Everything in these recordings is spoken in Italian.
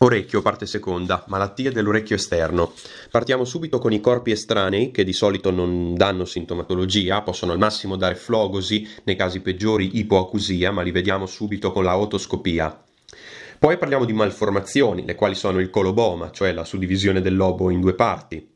Orecchio, parte seconda, malattie dell'orecchio esterno. Partiamo subito con i corpi estranei, che di solito non danno sintomatologia, possono al massimo dare flogosi, nei casi peggiori ipoacusia, ma li vediamo subito con la otoscopia. Poi parliamo di malformazioni, le quali sono il coloboma, cioè la suddivisione del lobo in due parti,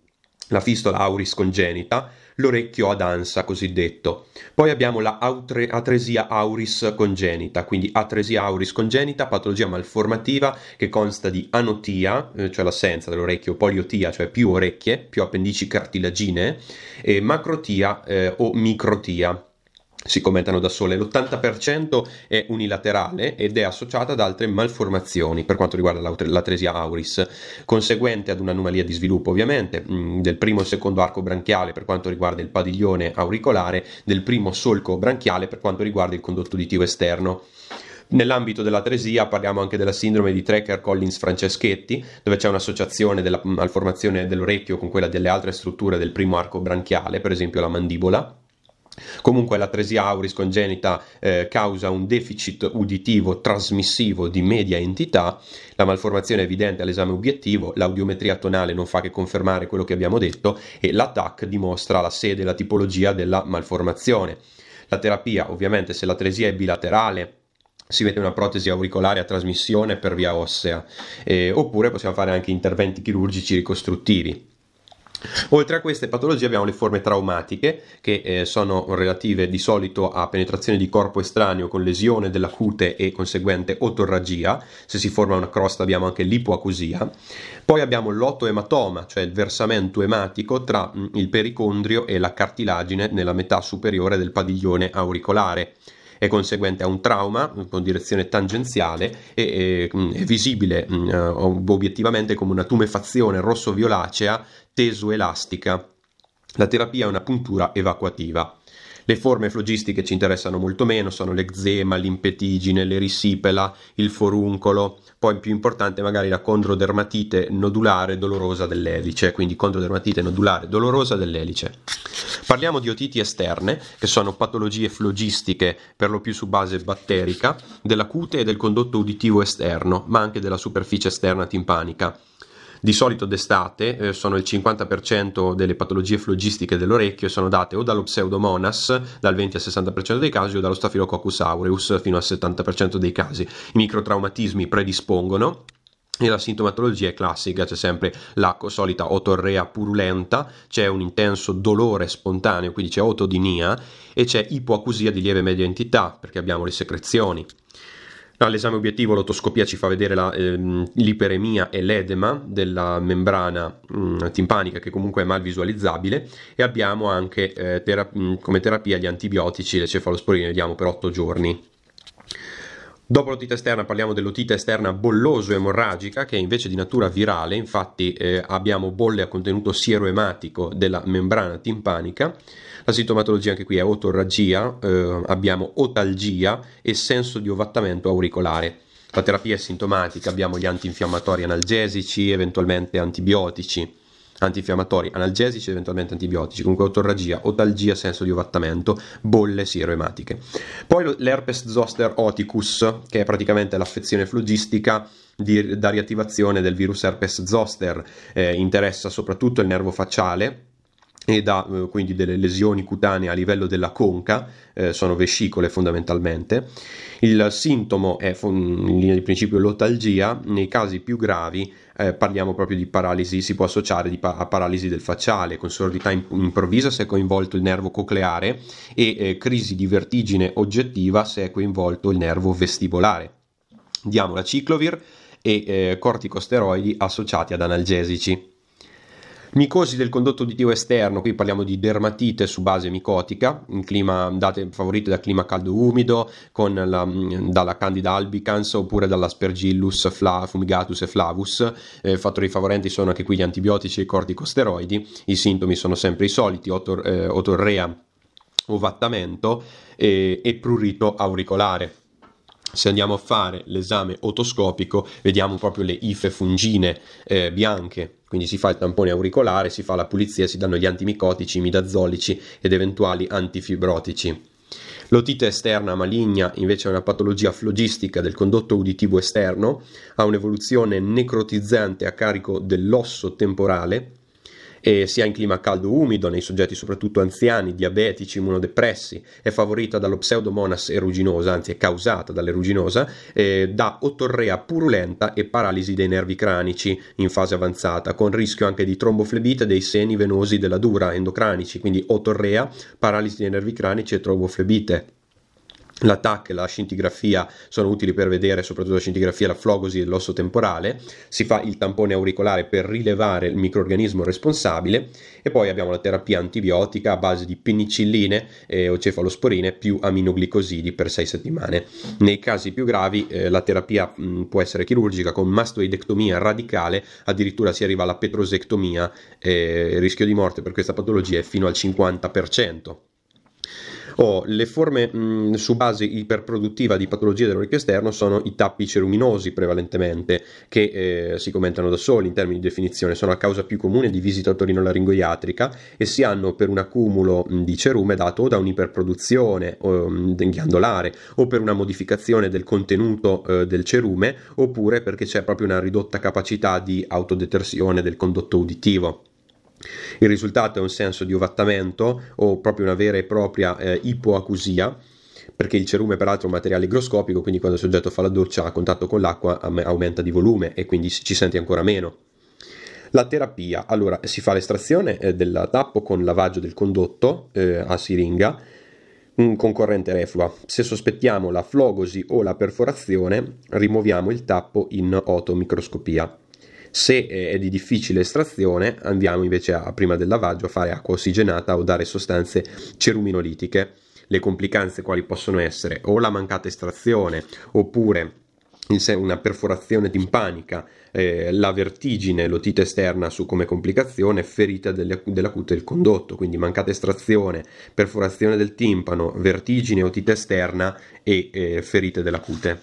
la fistola auris congenita, l'orecchio ad ansa cosiddetto. Poi abbiamo la autre, atresia auris congenita, quindi atresia auris congenita, patologia malformativa che consta di anotia, eh, cioè l'assenza dell'orecchio, poliotia, cioè più orecchie, più appendici cartilagine, e macrotia eh, o microtia, si commentano da sole. L'80% è unilaterale ed è associata ad altre malformazioni per quanto riguarda l'atresia auris, conseguente ad un'anomalia di sviluppo ovviamente mm, del primo e secondo arco branchiale per quanto riguarda il padiglione auricolare, del primo solco branchiale per quanto riguarda il condotto uditivo esterno. Nell'ambito dell'atresia parliamo anche della sindrome di Trecker Collins Franceschetti, dove c'è un'associazione della malformazione dell'orecchio con quella delle altre strutture del primo arco branchiale, per esempio la mandibola Comunque l'atresia auris congenita eh, causa un deficit uditivo trasmissivo di media entità, la malformazione è evidente all'esame obiettivo, l'audiometria tonale non fa che confermare quello che abbiamo detto e l'attack dimostra la sede e la tipologia della malformazione. La terapia, ovviamente, se l'atresia è bilaterale, si mette una protesi auricolare a trasmissione per via ossea, eh, oppure possiamo fare anche interventi chirurgici ricostruttivi. Oltre a queste patologie abbiamo le forme traumatiche che eh, sono relative di solito a penetrazione di corpo estraneo con lesione della cute e conseguente otorragia, se si forma una crosta abbiamo anche l'ipoacusia. Poi abbiamo l'otoematoma, cioè il versamento ematico tra mm, il pericondrio e la cartilagine nella metà superiore del padiglione auricolare è conseguente a un trauma eh, con direzione tangenziale e è, mm, è visibile mm, eh, obiettivamente come una tumefazione rosso-violacea teso-elastica. La terapia è una puntura evacuativa. Le forme flogistiche ci interessano molto meno, sono l'eczema, l'impetigine, l'erisipela, il foruncolo, poi più importante magari la condrodermatite nodulare dolorosa dell'elice, quindi condrodermatite nodulare dolorosa dell'elice. Parliamo di otiti esterne, che sono patologie flogistiche per lo più su base batterica, della cute e del condotto uditivo esterno, ma anche della superficie esterna timpanica. Di solito d'estate eh, sono il 50% delle patologie flogistiche dell'orecchio e sono date o dallo pseudomonas dal 20 al 60% dei casi o dallo staphylococcus aureus fino al 70% dei casi. I microtraumatismi predispongono e la sintomatologia è classica, c'è sempre la solita otorrea purulenta, c'è un intenso dolore spontaneo, quindi c'è otodinia, e c'è ipoacusia di lieve media entità, perché abbiamo le secrezioni. All'esame ah, obiettivo l'otoscopia ci fa vedere la, ehm, l'iperemia e l'edema della membrana mh, mm, timpanica che comunque è mal visualizzabile e abbiamo anche eh, terap- mm, come terapia gli antibiotici, le cefalosporine, le diamo per 8 giorni. Dopo l'otite esterna parliamo dell'otite esterna bolloso-emorragica che è invece di natura virale, infatti eh, abbiamo bolle a contenuto sieroematico della membrana timpanica. La sintomatologia anche qui è otorragia, eh, abbiamo otalgia e senso di ovattamento auricolare. La terapia è sintomatica, abbiamo gli antinfiammatori analgesici, eventualmente antibiotici antinfiammatori, analgesici ed eventualmente antibiotici, comunque otorragia, otalgia, senso di ovattamento, bolle sieroematiche. Poi l'herpes zoster oticus, che è praticamente l'affezione flogistica di, da riattivazione del virus herpes zoster, eh, interessa soprattutto il nervo facciale, e da eh, quindi delle lesioni cutanee a livello della conca, eh, sono vescicole fondamentalmente. Il sintomo è in linea di principio l'otalgia, nei casi più gravi eh, parliamo proprio di paralisi, si può associare pa- a paralisi del facciale, con sordità in- improvvisa se è coinvolto il nervo cocleare e eh, crisi di vertigine oggettiva se è coinvolto il nervo vestibolare. Diamo la ciclovir e eh, corticosteroidi associati ad analgesici. Micosi del condotto uditivo esterno, qui parliamo di dermatite su base micotica, in clima, date, favorite da clima caldo umido, con la, mm, dalla Candida albicans oppure dall'Aspergillus fla, fumigatus e flavus. Eh, fattori favorenti sono anche qui gli antibiotici e i corticosteroidi. I sintomi sono sempre i soliti, otor, eh, otorrea, ovattamento e, e prurito auricolare se andiamo a fare l'esame otoscopico vediamo proprio le ife fungine eh, bianche quindi si fa il tampone auricolare, si fa la pulizia, si danno gli antimicotici, imidazolici ed eventuali antifibrotici. L'otite esterna maligna invece è una patologia flogistica del condotto uditivo esterno, ha un'evoluzione necrotizzante a carico dell'osso temporale eh, sia in clima caldo umido nei soggetti soprattutto anziani, diabetici, immunodepressi, è favorita dallo pseudomonas eruginosa, anzi è causata dall'eruginosa, eh, da otorrea purulenta e paralisi dei nervi cranici in fase avanzata, con rischio anche di tromboflebite dei seni venosi della dura endocranici, quindi otorrea, paralisi dei nervi cranici e tromboflebite la TAC e la scintigrafia sono utili per vedere soprattutto la scintigrafia, la flogosi dell'osso temporale, si fa il tampone auricolare per rilevare il microorganismo responsabile e poi abbiamo la terapia antibiotica a base di penicilline eh, o cefalosporine più aminoglicosidi per 6 settimane. Nei casi più gravi eh, la terapia mh, mm, può essere chirurgica con mastoidectomia radicale, addirittura si arriva alla petrosectomia, eh, il rischio di morte per questa patologia è fino al 50% o le forme mh, su base iperproduttiva di patologie dell'orecchio esterno sono i tappi ceruminosi prevalentemente, che eh, si commentano da soli in termini di definizione, sono la causa più comune di visita otorino-laringoiatrica e si hanno per un accumulo di cerume dato o da un'iperproduzione o, ghiandolare o per una modificazione del contenuto eh, del cerume oppure perché c'è proprio una ridotta capacità di autodetersione del condotto uditivo. Il risultato è un senso di ovattamento o proprio una vera e propria eh, ipoacusia perché il cerume peraltro è un materiale igroscopico, quindi quando il soggetto fa la doccia a contatto con l'acqua aumenta di volume e quindi ci sente ancora meno. La terapia, allora si fa l'estrazione eh, del tappo con lavaggio del condotto eh, a siringa con corrente reflua. Se sospettiamo la flogosi o la perforazione, rimuoviamo il tappo in otomicroscopia. Se è di difficile estrazione andiamo invece a, prima del lavaggio a fare acqua ossigenata o dare sostanze ceruminolitiche. Le complicanze quali possono essere o la mancata estrazione oppure una perforazione timpanica, eh, la vertigine, l'otite esterna su come complicazione, ferita delle, della cute del condotto, quindi mancata estrazione, perforazione del timpano, vertigine, otite esterna e eh, ferite della cute.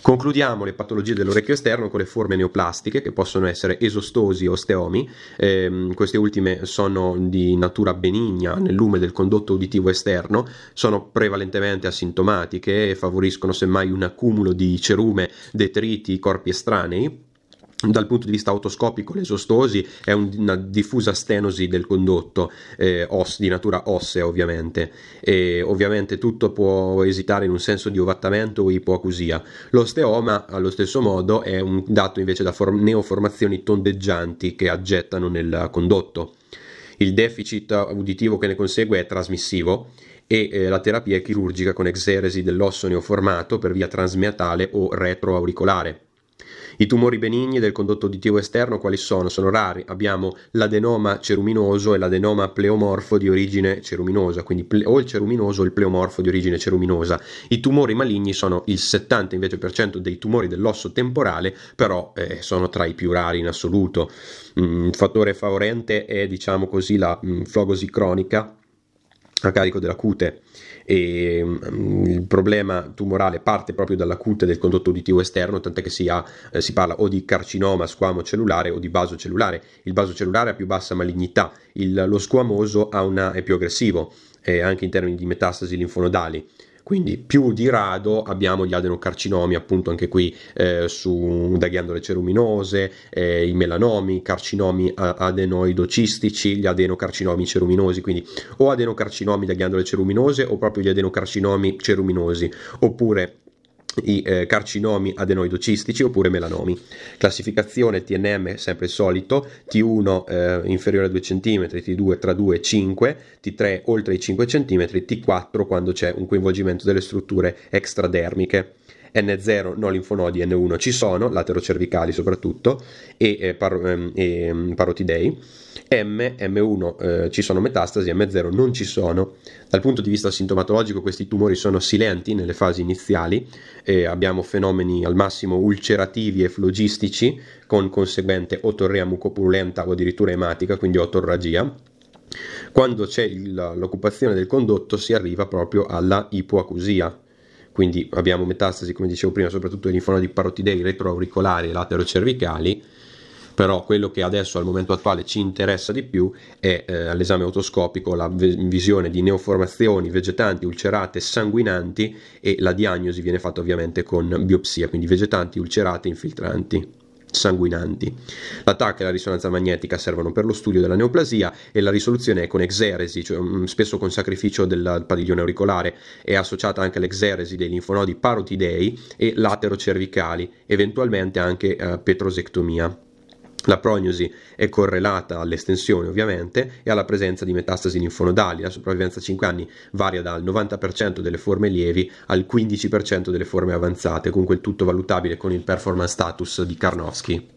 Concludiamo le patologie dell'orecchio esterno con le forme neoplastiche che possono essere esostosi o steomi, eh, queste ultime sono di natura benigna nel lume del condotto uditivo esterno, sono prevalentemente asintomatiche e favoriscono semmai un accumulo di cerume, detriti, corpi estranei dal punto di vista autoscopico l'esostosi è una diffusa stenosi del condotto eh, os, di natura ossea ovviamente e ovviamente tutto può esitare in un senso di ovattamento o ipoacusia l'osteoma allo stesso modo è un dato invece da form- neoformazioni tondeggianti che aggettano nel condotto il deficit uditivo che ne consegue è trasmissivo e eh, la terapia è chirurgica con exeresi dell'osso neoformato per via transmiatale o retroauricolare i tumori benigni del condotto uditivo esterno quali sono? Sono rari, abbiamo l'adenoma ceruminoso e l'adenoma pleomorfo di origine ceruminosa, quindi ple- o il ceruminoso o il pleomorfo di origine ceruminosa. I tumori maligni sono il 70% invece per cento dei tumori dell'osso temporale, però eh, sono tra i più rari in assoluto. Un mm, fattore favorente è, diciamo così, la mm, flogosi cronica a carico della cute e mm, il problema tumorale parte proprio dalla cute del condotto uditivo esterno, tant'è che si, ha, eh, si parla o di carcinoma squamo cellulare o di baso cellulare. Il baso cellulare ha più bassa malignità, il, lo squamoso una, è più aggressivo, eh, anche in termini di metastasi linfonodali. Quindi più di rado abbiamo gli adenocarcinomi, appunto anche qui eh, su, da ghiandole ceruminose, eh, i melanomi, i carcinomi eh, adenoidocistici, gli adenocarcinomi ceruminosi, quindi o adenocarcinomi da ghiandole ceruminose o proprio gli adenocarcinomi ceruminosi, oppure i eh, carcinomi adenoidocistici oppure melanomi. Classificazione TNM sempre il solito, T1 eh, inferiore a 2 cm, T2 tra 2 e 5, T3 oltre i 5 cm, T4 quando c'è un coinvolgimento delle strutture extradermiche. N0 no linfonodi, N1 ci sono, laterocervicali soprattutto, e, eh, ehm, e, par, mm, e, parotidei. M, M1 eh, ci sono metastasi, M0 non ci sono. Dal punto di vista sintomatologico questi tumori sono silenti nelle fasi iniziali, eh, abbiamo fenomeni al massimo ulcerativi e flogistici con conseguente otorrea mucopurulenta o addirittura ematica, quindi otorragia. Quando c'è il, l'occupazione del condotto si arriva proprio alla ipoacusia quindi abbiamo metastasi, come dicevo prima, soprattutto linfono di parotidei retroauricolari e laterocervicali, però quello che adesso al momento attuale ci interessa di più è eh, all'esame autoscopico la visione di neoformazioni vegetanti, ulcerate, sanguinanti e la diagnosi viene fatta ovviamente con biopsia, quindi vegetanti, ulcerate, infiltranti sanguinanti. L'attacco e la risonanza magnetica servono per lo studio della neoplasia e la risoluzione è con exeresi, cioè mm, spesso con sacrificio del padiglione auricolare, è associata anche all'exeresi dei linfonodi parotidei e laterocervicali, eventualmente anche eh, petrosectomia. La prognosi è correlata all'estensione ovviamente e alla presenza di metastasi linfonodali. La sopravvivenza a 5 anni varia dal 90% delle forme lievi al 15% delle forme avanzate, comunque il tutto valutabile con il performance status di Karnowski.